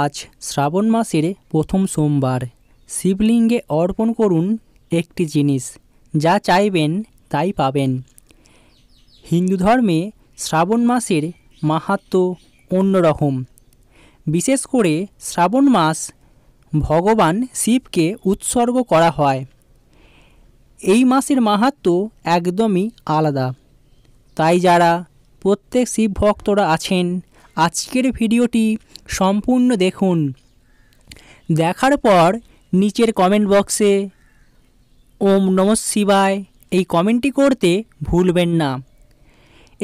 আজ শ্রাবণ মাসের প্রথম সোমবার শিবলিঙ্গে অর্পণ করুন একটি জিনিস যা চাইবেন তাই পাবেন হিন্দু ধর্মে শ্রাবণ মাসের মাহাত্ম অন্যরকম বিশেষ করে শ্রাবণ মাস ভগবান শিবকে উৎসর্গ করা হয় এই মাসের মাহাত্ম একদমই আলাদা তাই যারা প্রত্যেক শিব ভক্তরা আছেন আজকের ভিডিওটি সম্পূর্ণ দেখুন দেখার পর নিচের কমেন্ট বক্সে ওম নম শিবায় এই কমেন্টটি করতে ভুলবেন না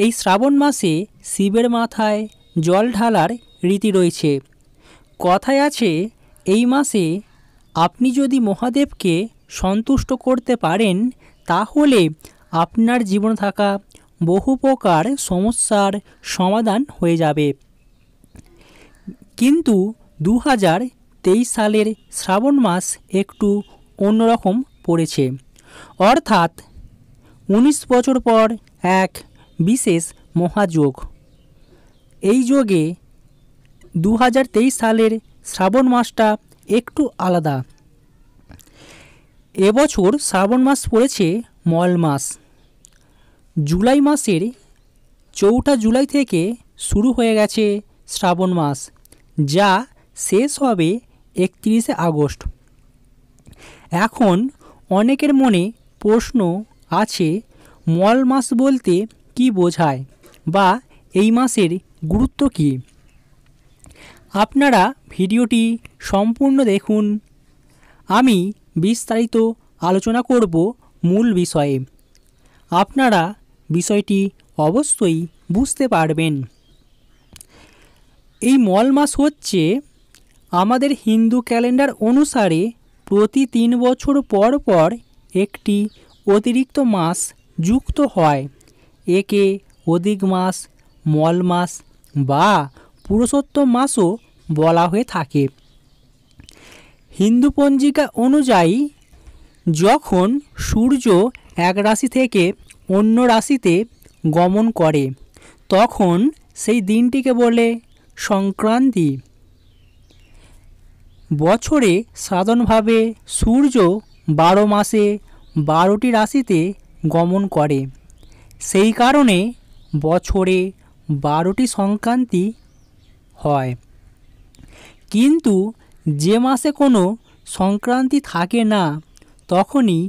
এই শ্রাবণ মাসে শিবের মাথায় জল ঢালার রীতি রয়েছে কথায় আছে এই মাসে আপনি যদি মহাদেবকে সন্তুষ্ট করতে পারেন তাহলে আপনার জীবন থাকা বহু প্রকার সমস্যার সমাধান হয়ে যাবে কিন্তু দু সালের শ্রাবণ মাস একটু অন্যরকম পড়েছে অর্থাৎ ১৯ বছর পর এক বিশেষ মহাযোগ এই যোগে দু সালের শ্রাবণ মাসটা একটু আলাদা এবছর শ্রাবণ মাস পড়েছে মল মাস জুলাই মাসের চৌঠা জুলাই থেকে শুরু হয়ে গেছে শ্রাবণ মাস যা শেষ হবে একত্রিশে আগস্ট এখন অনেকের মনে প্রশ্ন আছে মল মাস বলতে কি বোঝায় বা এই মাসের গুরুত্ব কী আপনারা ভিডিওটি সম্পূর্ণ দেখুন আমি বিস্তারিত আলোচনা করব মূল বিষয়ে আপনারা বিষয়টি অবশ্যই বুঝতে পারবেন এই মল মাস হচ্ছে আমাদের হিন্দু ক্যালেন্ডার অনুসারে প্রতি তিন বছর পর পর একটি অতিরিক্ত মাস যুক্ত হয় একে অধিক মাস মল মাস বা পুরুষত্ব মাসও বলা হয়ে থাকে হিন্দু পঞ্জিকা অনুযায়ী যখন সূর্য এক রাশি থেকে অন্য রাশিতে গমন করে তখন সেই দিনটিকে বলে সংক্রান্তি বছরে সাধারণভাবে সূর্য বারো মাসে বারোটি রাশিতে গমন করে সেই কারণে বছরে বারোটি সংক্রান্তি হয় কিন্তু যে মাসে কোনো সংক্রান্তি থাকে না তখনই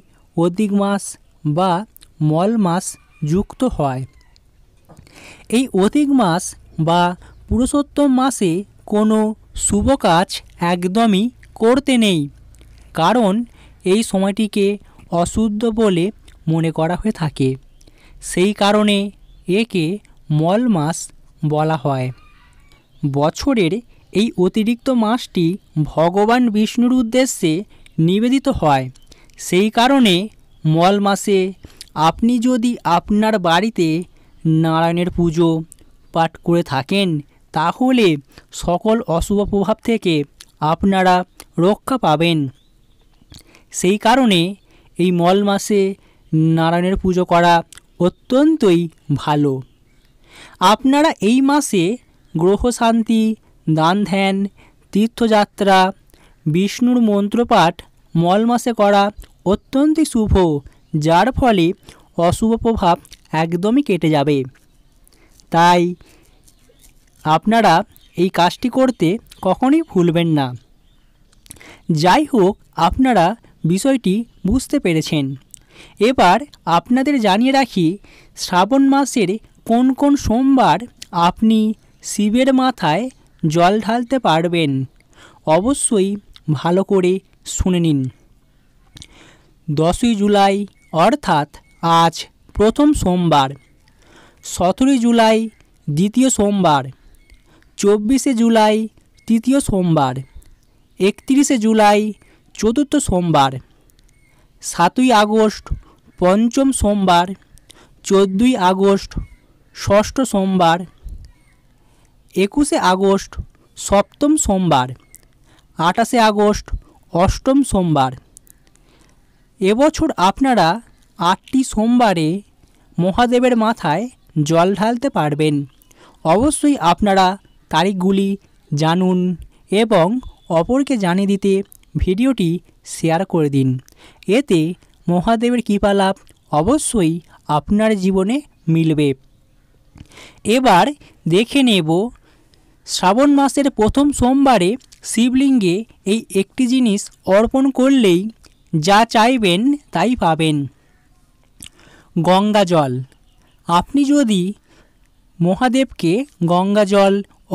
অধিক মাস বা মল মাস যুক্ত হয় এই অধিক মাস বা পুরুষোত্তম মাসে কোনো শুভ কাজ একদমই করতে নেই কারণ এই সময়টিকে অশুদ্ধ বলে মনে করা হয়ে থাকে সেই কারণে একে মল মাস বলা হয় বছরের এই অতিরিক্ত মাসটি ভগবান বিষ্ণুর উদ্দেশ্যে নিবেদিত হয় সেই কারণে মল মাসে আপনি যদি আপনার বাড়িতে নারায়ণের পুজো পাঠ করে থাকেন তাহলে সকল অশুভ প্রভাব থেকে আপনারা রক্ষা পাবেন সেই কারণে এই মল মাসে নারায়ণের পুজো করা অত্যন্তই ভালো আপনারা এই মাসে গ্রহ শান্তি দান ধ্যান তীর্থযাত্রা বিষ্ণুর মন্ত্রপাঠ মল মাসে করা অত্যন্তই শুভ যার ফলে অশুভ প্রভাব একদমই কেটে যাবে তাই আপনারা এই কাজটি করতে কখনই ভুলবেন না যাই হোক আপনারা বিষয়টি বুঝতে পেরেছেন এবার আপনাদের জানিয়ে রাখি শ্রাবণ মাসের কোন কোন সোমবার আপনি শিবের মাথায় জল ঢালতে পারবেন অবশ্যই ভালো করে শুনে নিন দশই জুলাই অর্থাৎ আজ প্রথম সোমবার সতেরোই জুলাই দ্বিতীয় সোমবার চব্বিশে জুলাই তৃতীয় সোমবার একত্রিশে জুলাই চতুর্থ সোমবার সাতই আগস্ট পঞ্চম সোমবার চোদ্দই আগস্ট ষষ্ঠ সোমবার একুশে আগস্ট সপ্তম সোমবার আঠাশে আগস্ট অষ্টম সোমবার এবছর আপনারা আটটি সোমবারে মহাদেবের মাথায় জল ঢালতে পারবেন অবশ্যই আপনারা তারিখগুলি জানুন এবং অপরকে জানিয়ে দিতে ভিডিওটি শেয়ার করে দিন এতে মহাদেবের কৃপালাপ অবশ্যই আপনার জীবনে মিলবে এবার দেখে নেব শ্রাবণ মাসের প্রথম সোমবারে শিবলিঙ্গে এই একটি জিনিস অর্পণ করলেই যা চাইবেন তাই পাবেন গঙ্গা জল আপনি যদি মহাদেবকে গঙ্গা জল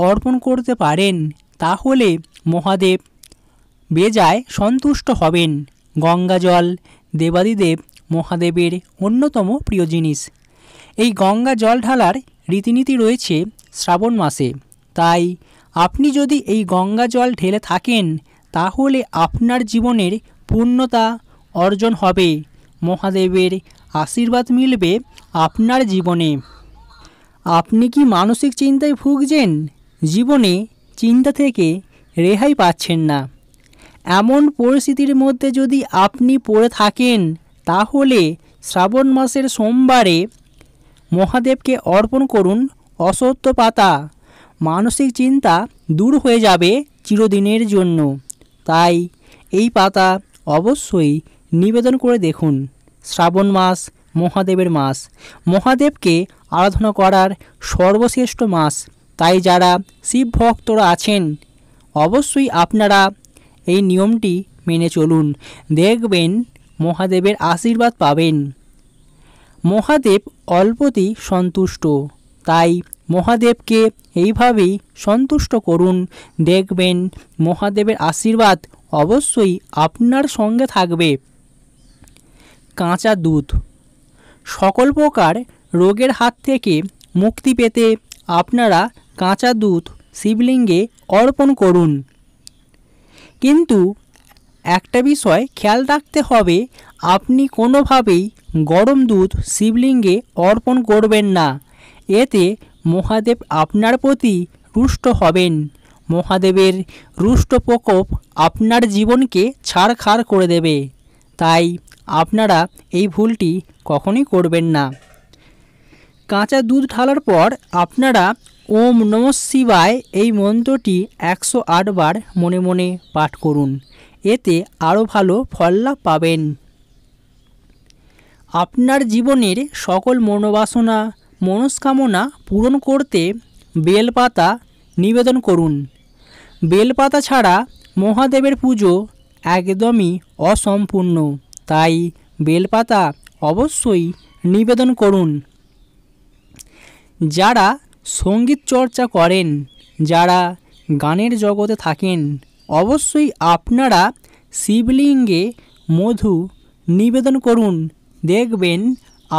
অর্পণ করতে পারেন তাহলে মহাদেব বেজায় সন্তুষ্ট হবেন গঙ্গা জল দেবাদিদেব মহাদেবের অন্যতম প্রিয় জিনিস এই গঙ্গা জল ঢালার রীতিনীতি রয়েছে শ্রাবণ মাসে তাই আপনি যদি এই গঙ্গা জল ঢেলে থাকেন তাহলে আপনার জীবনের পূর্ণতা অর্জন হবে মহাদেবের আশীর্বাদ মিলবে আপনার জীবনে আপনি কি মানসিক চিন্তায় ভুগছেন জীবনে চিন্তা থেকে রেহাই পাচ্ছেন না এমন পরিস্থিতির মধ্যে যদি আপনি পড়ে থাকেন তাহলে শ্রাবণ মাসের সোমবারে মহাদেবকে অর্পণ করুন অসত্য পাতা মানসিক চিন্তা দূর হয়ে যাবে চিরদিনের জন্য তাই এই পাতা অবশ্যই নিবেদন করে দেখুন শ্রাবণ মাস মহাদেবের মাস মহাদেবকে আরাধনা করার সর্বশ্রেষ্ঠ মাস তাই যারা শিব ভক্তরা আছেন অবশ্যই আপনারা এই নিয়মটি মেনে চলুন দেখবেন মহাদেবের আশীর্বাদ পাবেন মহাদেব অল্পতেই সন্তুষ্ট তাই মহাদেবকে এইভাবেই সন্তুষ্ট করুন দেখবেন মহাদেবের আশীর্বাদ অবশ্যই আপনার সঙ্গে থাকবে কাঁচা দুধ সকল প্রকার রোগের হাত থেকে মুক্তি পেতে আপনারা কাঁচা দুধ শিবলিঙ্গে অর্পণ করুন কিন্তু একটা বিষয় খেয়াল রাখতে হবে আপনি কোনোভাবেই গরম দুধ শিবলিঙ্গে অর্পণ করবেন না এতে মহাদেব আপনার প্রতি রুষ্ট হবেন মহাদেবের রুষ্ট প্রকোপ আপনার জীবনকে ছাড়খাড় করে দেবে তাই আপনারা এই ভুলটি কখনই করবেন না কাঁচা দুধ ঢালার পর আপনারা ওম নম শিবায় এই মন্ত্রটি একশো বার মনে মনে পাঠ করুন এতে আরও ভালো ফললাভ পাবেন আপনার জীবনের সকল মনোবাসনা মনস্কামনা পূরণ করতে বেলপাতা নিবেদন করুন বেলপাতা ছাড়া মহাদেবের পুজো একদমই অসম্পূর্ণ তাই বেলপাতা অবশ্যই নিবেদন করুন যারা সঙ্গীত চর্চা করেন যারা গানের জগতে থাকেন অবশ্যই আপনারা শিবলিঙ্গে মধু নিবেদন করুন দেখবেন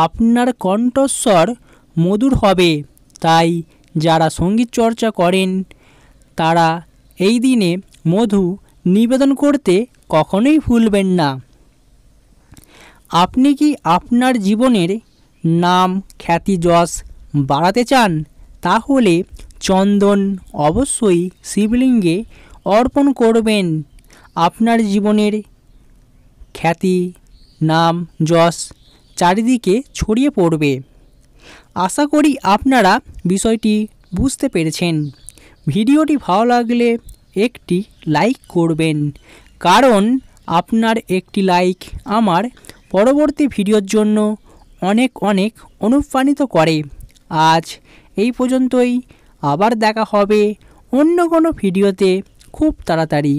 আপনার কণ্ঠস্বর মধুর হবে তাই যারা সঙ্গীত চর্চা করেন তারা এই দিনে মধু নিবেদন করতে কখনোই ভুলবেন না আপনি কি আপনার জীবনের নাম খ্যাতি যশ বাড়াতে চান তাহলে চন্দন অবশ্যই শিবলিঙ্গে অর্পণ করবেন আপনার জীবনের খ্যাতি নাম যশ চারিদিকে ছড়িয়ে পড়বে আশা করি আপনারা বিষয়টি বুঝতে পেরেছেন ভিডিওটি ভালো লাগলে একটি লাইক করবেন কারণ আপনার একটি লাইক আমার পরবর্তী ভিডিওর জন্য অনেক অনেক অনুপ্রাণিত করে আজ এই পর্যন্তই আবার দেখা হবে অন্য কোনো ভিডিওতে খুব তাড়াতাড়ি